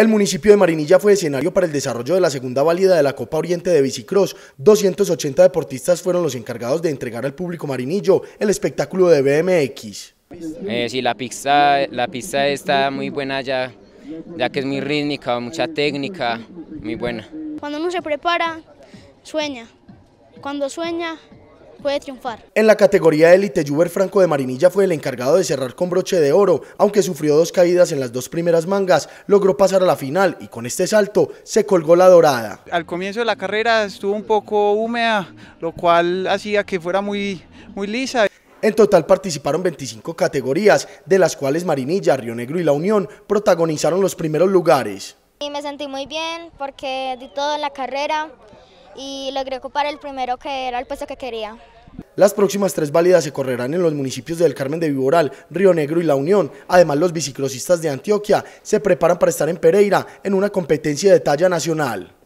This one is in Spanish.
El municipio de Marinilla fue escenario para el desarrollo de la segunda válida de la Copa Oriente de Bicicross. 280 deportistas fueron los encargados de entregar al público marinillo el espectáculo de BMX. Eh, sí, la pista, la pista está muy buena ya, ya que es muy rítmica, mucha técnica, muy buena. Cuando uno se prepara, sueña. Cuando sueña, triunfar. En la categoría élite, Juber Franco de Marinilla fue el encargado de cerrar con broche de oro, aunque sufrió dos caídas en las dos primeras mangas, logró pasar a la final y con este salto se colgó la dorada. Al comienzo de la carrera estuvo un poco húmeda, lo cual hacía que fuera muy, muy lisa. En total participaron 25 categorías, de las cuales Marinilla, Río Negro y La Unión protagonizaron los primeros lugares. Y me sentí muy bien porque di todo la carrera y logré ocupar el primero que era el puesto que quería. Las próximas tres válidas se correrán en los municipios del Carmen de Viboral, Río Negro y La Unión. Además, los biciclosistas de Antioquia se preparan para estar en Pereira en una competencia de talla nacional.